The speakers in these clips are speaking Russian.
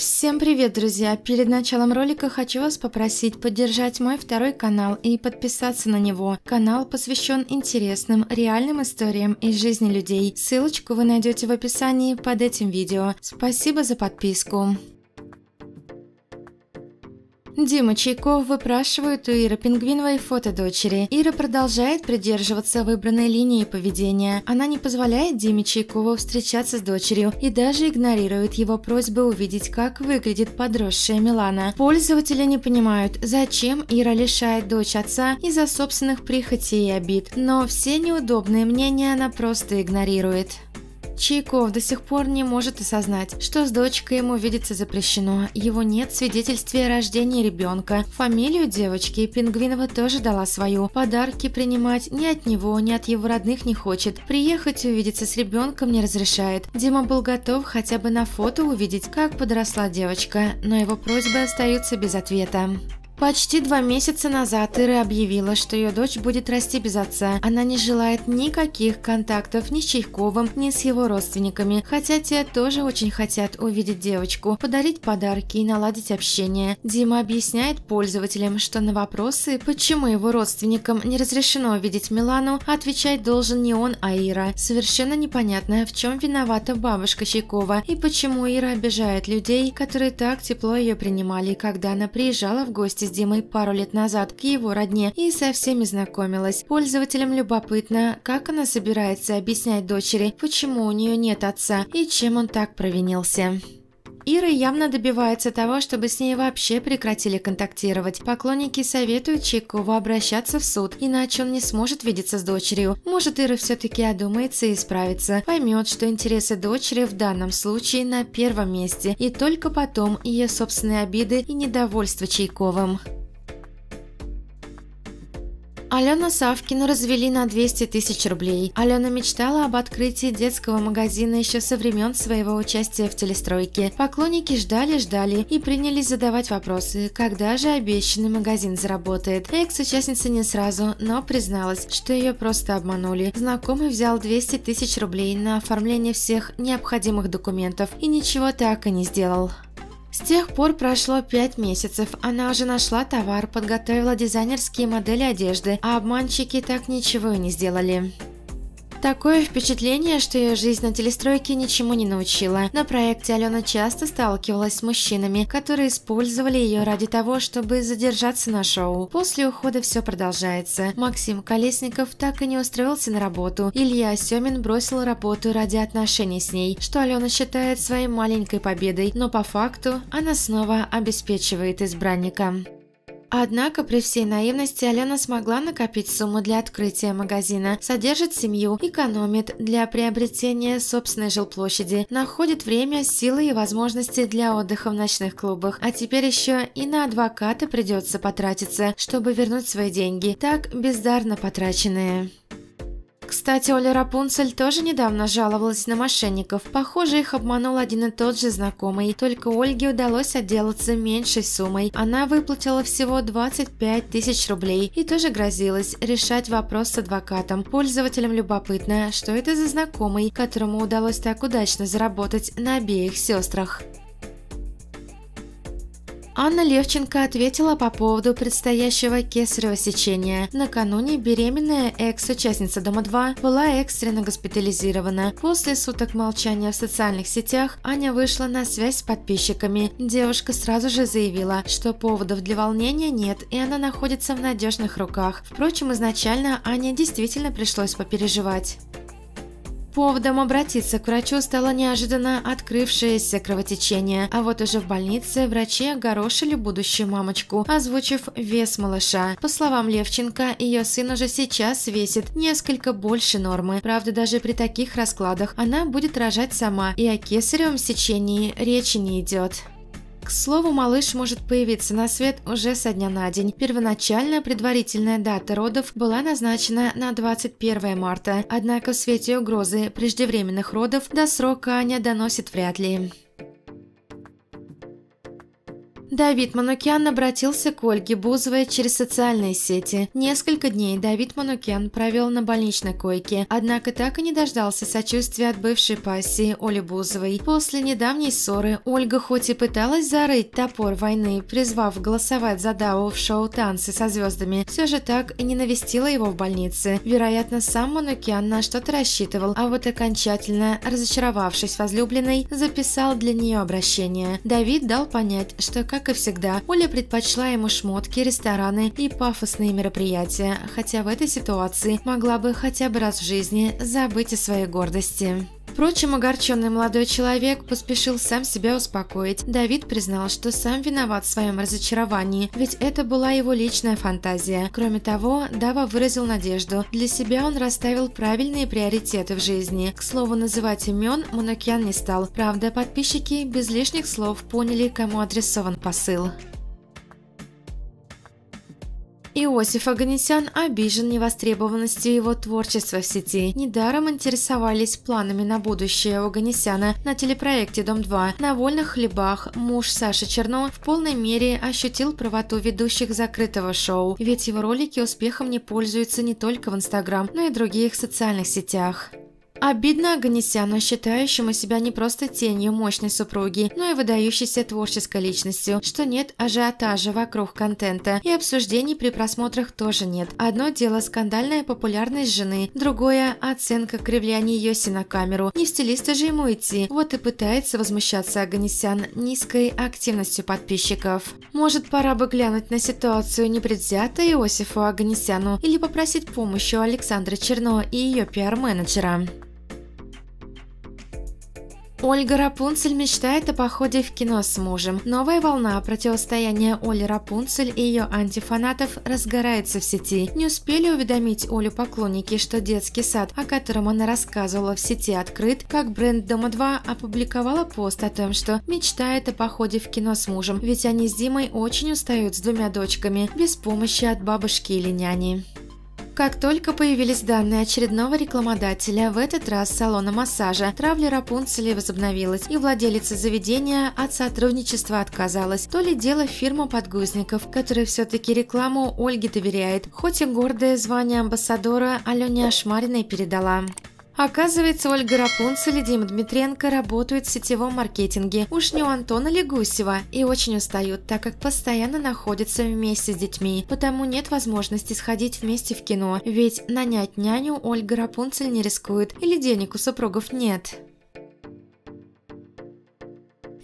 Всем привет, друзья! Перед началом ролика хочу вас попросить поддержать мой второй канал и подписаться на него. Канал посвящен интересным, реальным историям из жизни людей. Ссылочку вы найдете в описании под этим видео. Спасибо за подписку. Дима Чайков выпрашивает у Иры Пингвиновой фото дочери. Ира продолжает придерживаться выбранной линии поведения. Она не позволяет Диме Чайкову встречаться с дочерью и даже игнорирует его просьбы увидеть, как выглядит подросшая Милана. Пользователи не понимают, зачем Ира лишает дочь отца из-за собственных прихотей и обид. Но все неудобные мнения она просто игнорирует. Чайков до сих пор не может осознать, что с дочкой ему видеться запрещено, его нет в свидетельстве о рождении ребенка. Фамилию девочки Пингвинова тоже дала свою. Подарки принимать ни от него, ни от его родных не хочет. Приехать увидеться с ребенком не разрешает. Дима был готов хотя бы на фото увидеть, как подросла девочка, но его просьбы остаются без ответа. Почти два месяца назад Ира объявила, что ее дочь будет расти без отца. Она не желает никаких контактов ни с Чайковым, ни с его родственниками, хотя те тоже очень хотят увидеть девочку, подарить подарки и наладить общение. Дима объясняет пользователям, что на вопросы, почему его родственникам не разрешено видеть Милану, отвечать должен не он, а Ира. Совершенно непонятно, в чем виновата бабушка Чайкова и почему Ира обижает людей, которые так тепло ее принимали, когда она приезжала в гости с Димой пару лет назад к его родне и со всеми знакомилась. Пользователям любопытно, как она собирается объяснять дочери, почему у нее нет отца и чем он так провинился. Ира явно добивается того, чтобы с ней вообще прекратили контактировать. Поклонники советуют Чайкову обращаться в суд, иначе он не сможет видеться с дочерью. Может, Ира все-таки одумается и исправится. Поймет, что интересы дочери в данном случае на первом месте, и только потом ее собственные обиды и недовольство Чайковым. Алена Савкина развели на 200 тысяч рублей. Алена мечтала об открытии детского магазина еще со времен своего участия в телестройке. Поклонники ждали-ждали и принялись задавать вопросы, когда же обещанный магазин заработает. Экс-участница не сразу, но призналась, что ее просто обманули. Знакомый взял 200 тысяч рублей на оформление всех необходимых документов и ничего так и не сделал. С тех пор прошло 5 месяцев. Она уже нашла товар, подготовила дизайнерские модели одежды, а обманщики так ничего и не сделали. Такое впечатление, что ее жизнь на телестройке ничему не научила. На проекте Алена часто сталкивалась с мужчинами, которые использовали ее ради того, чтобы задержаться на шоу. После ухода все продолжается. Максим Колесников так и не устроился на работу. Илья Семин бросил работу ради отношений с ней, что Алена считает своей маленькой победой, но по факту она снова обеспечивает избранника. Однако при всей наивности Алена смогла накопить сумму для открытия магазина, содержит семью, экономит для приобретения собственной жилплощади, находит время, силы и возможности для отдыха в ночных клубах. А теперь еще и на адвоката придется потратиться, чтобы вернуть свои деньги, так бездарно потраченные. Кстати, Оля Рапунцель тоже недавно жаловалась на мошенников. Похоже, их обманул один и тот же знакомый. Только Ольге удалось отделаться меньшей суммой. Она выплатила всего 25 тысяч рублей и тоже грозилась решать вопрос с адвокатом. Пользователям любопытно, что это за знакомый, которому удалось так удачно заработать на обеих сестрах. Анна Левченко ответила по поводу предстоящего кесарево сечения. Накануне беременная экс-участница Дома-2 была экстренно госпитализирована. После суток молчания в социальных сетях Аня вышла на связь с подписчиками. Девушка сразу же заявила, что поводов для волнения нет и она находится в надежных руках. Впрочем, изначально Ане действительно пришлось попереживать. Поводом обратиться к врачу стало неожиданно открывшееся кровотечение, а вот уже в больнице врачи огорошили будущую мамочку, озвучив вес малыша. По словам Левченко, ее сын уже сейчас весит несколько больше нормы. Правда, даже при таких раскладах она будет рожать сама, и о кесаревом сечении речи не идет. К слову, малыш может появиться на свет уже со дня на день. Первоначально предварительная дата родов была назначена на 21 марта, однако в свете угрозы преждевременных родов до срока Аня доносит вряд ли. Давид Манукян обратился к Ольге Бузовой через социальные сети. Несколько дней Давид Манукян провел на больничной койке, однако так и не дождался сочувствия от бывшей пассии Оли Бузовой. После недавней ссоры Ольга хоть и пыталась зарыть топор войны, призвав голосовать за Дау в шоу «Танцы со звездами», все же так и не навестила его в больнице. Вероятно, сам Манукян на что-то рассчитывал, а вот окончательно, разочаровавшись возлюбленной, записал для нее обращение. Давид дал понять, что как как и всегда, Оля предпочла ему шмотки, рестораны и пафосные мероприятия, хотя в этой ситуации могла бы хотя бы раз в жизни забыть о своей гордости. Впрочем, огорченный молодой человек поспешил сам себя успокоить. Давид признал, что сам виноват в своем разочаровании, ведь это была его личная фантазия. Кроме того, Дава выразил надежду. Для себя он расставил правильные приоритеты в жизни. К слову, называть имен Манукян не стал. Правда, подписчики без лишних слов поняли, кому адресован посыл. Иосиф Аганесян обижен невостребованностью его творчества в сети. Недаром интересовались планами на будущее у Аганесяна на телепроекте «Дом-2». На вольных хлебах муж Саши Черно в полной мере ощутил правоту ведущих закрытого шоу, ведь его ролики успехом не пользуются не только в Инстаграм, но и других социальных сетях. Обидно Аганесяну, считающему себя не просто тенью мощной супруги, но и выдающейся творческой личностью, что нет ажиотажа вокруг контента, и обсуждений при просмотрах тоже нет. Одно дело скандальная популярность жены, другое – оценка кривляний Йоси на камеру. Не в стилиста же ему идти, вот и пытается возмущаться Аганесян низкой активностью подписчиков. Может, пора бы глянуть на ситуацию непредвзято Иосифу Аганесяну или попросить помощи у Александры Черно и ее пиар-менеджера. Ольга Рапунцель мечтает о походе в кино с мужем. Новая волна противостояния Оли Рапунцель и ее антифанатов разгорается в сети. Не успели уведомить Олю поклонники, что детский сад, о котором она рассказывала в сети открыт, как бренд Дома-2 опубликовала пост о том, что мечтает о походе в кино с мужем, ведь они с Димой очень устают с двумя дочками без помощи от бабушки или няни. Как только появились данные очередного рекламодателя, в этот раз салона массажа, травля Рапунцелей возобновилась, и владелица заведения от сотрудничества отказалась. То ли дело фирма подгузников, которая все-таки рекламу Ольге доверяет, хоть и гордое звание амбассадора Алене Ашмариной передала. Оказывается, Ольга Рапунцель и Дима Дмитриенко работают в сетевом маркетинге. Уж не у Антона ли И очень устают, так как постоянно находятся вместе с детьми. Потому нет возможности сходить вместе в кино. Ведь нанять няню Ольга Рапунцель не рискует. Или денег у супругов нет.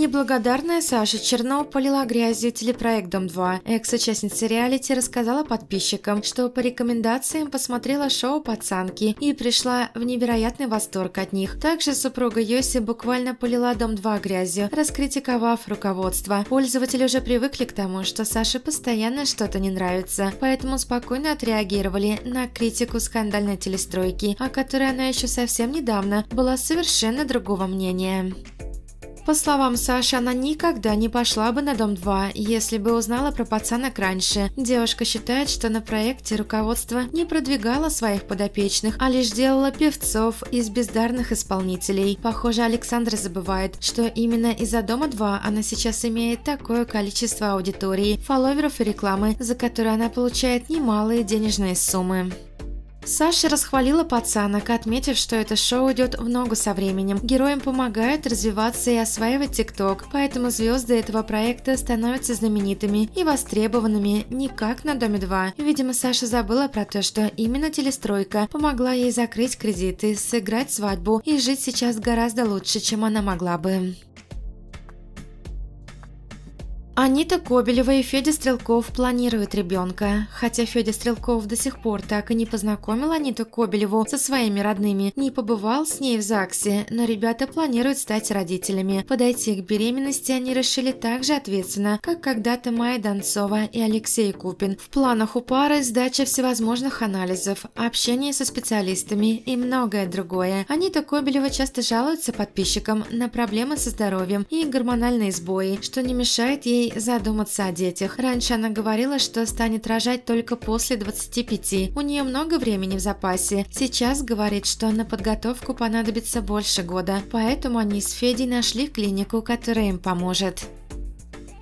Неблагодарная Саша Чернова полила грязью телепроект «Дом-2». Экс-участница реалити рассказала подписчикам, что по рекомендациям посмотрела шоу «Пацанки» и пришла в невероятный восторг от них. Также супруга Йоси буквально полила «Дом-2» грязью, раскритиковав руководство. Пользователи уже привыкли к тому, что Саше постоянно что-то не нравится, поэтому спокойно отреагировали на критику скандальной телестройки, о которой она еще совсем недавно была совершенно другого мнения. По словам Саши, она никогда не пошла бы на Дом-2, если бы узнала про пацанок раньше. Девушка считает, что на проекте руководство не продвигало своих подопечных, а лишь делало певцов из бездарных исполнителей. Похоже, Александра забывает, что именно из-за Дома-2 она сейчас имеет такое количество аудитории, фолловеров и рекламы, за которые она получает немалые денежные суммы. Саша расхвалила пацанок, отметив, что это шоу идет в ногу со временем. Героям помогает развиваться и осваивать ТикТок, поэтому звезды этого проекта становятся знаменитыми и востребованными не как на Доме 2. Видимо, Саша забыла про то, что именно телестройка помогла ей закрыть кредиты, сыграть свадьбу и жить сейчас гораздо лучше, чем она могла бы. Анита Кобелева и Федя Стрелков планируют ребенка. Хотя Федя Стрелков до сих пор так и не познакомил Аниту Кобелеву со своими родными, не побывал с ней в ЗАГСе, но ребята планируют стать родителями. Подойти к беременности они решили так же ответственно, как когда-то Майя Донцова и Алексей Купин. В планах у пары сдача всевозможных анализов, общение со специалистами и многое другое. Анита Кобелева часто жалуется подписчикам на проблемы со здоровьем и гормональные сбои, что не мешает ей задуматься о детях. Раньше она говорила, что станет рожать только после 25. У нее много времени в запасе. Сейчас говорит, что на подготовку понадобится больше года. Поэтому они с Федей нашли клинику, которая им поможет.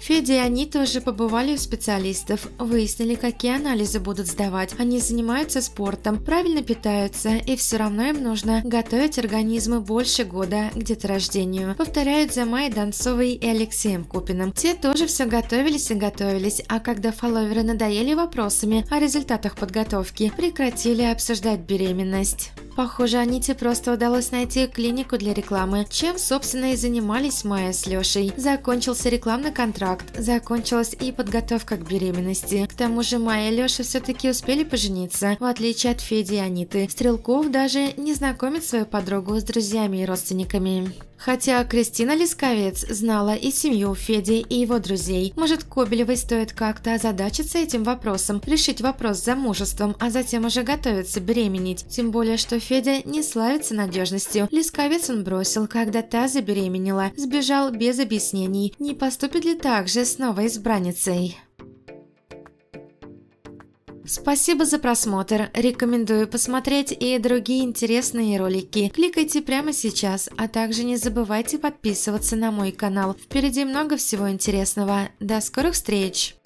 Федя и Анита уже побывали у специалистов, выяснили, какие анализы будут сдавать. Они занимаются спортом, правильно питаются, и все равно им нужно готовить организмы больше года к деторождению. Повторяют за Майей Донцовой и Алексеем Купиным. Те тоже все готовились и готовились, а когда фолловеры надоели вопросами о результатах подготовки, прекратили обсуждать беременность. Похоже, Аните просто удалось найти клинику для рекламы, чем, собственно, и занимались Майя с Лешей. Закончился рекламный контракт, закончилась и подготовка к беременности. К тому же Майя и Леша все-таки успели пожениться, в отличие от Феди и Аниты. Стрелков даже не знакомит свою подругу с друзьями и родственниками. Хотя Кристина Лисковец знала и семью Феди, и его друзей. Может, Кобелевой стоит как-то озадачиться этим вопросом, решить вопрос с замужеством, а затем уже готовиться беременеть. Тем более, что Федя не славится надежностью. Лисковец он бросил, когда та забеременела. Сбежал без объяснений. Не поступит ли так же с новой избранницей? Спасибо за просмотр. Рекомендую посмотреть и другие интересные ролики. Кликайте прямо сейчас, а также не забывайте подписываться на мой канал. Впереди много всего интересного. До скорых встреч!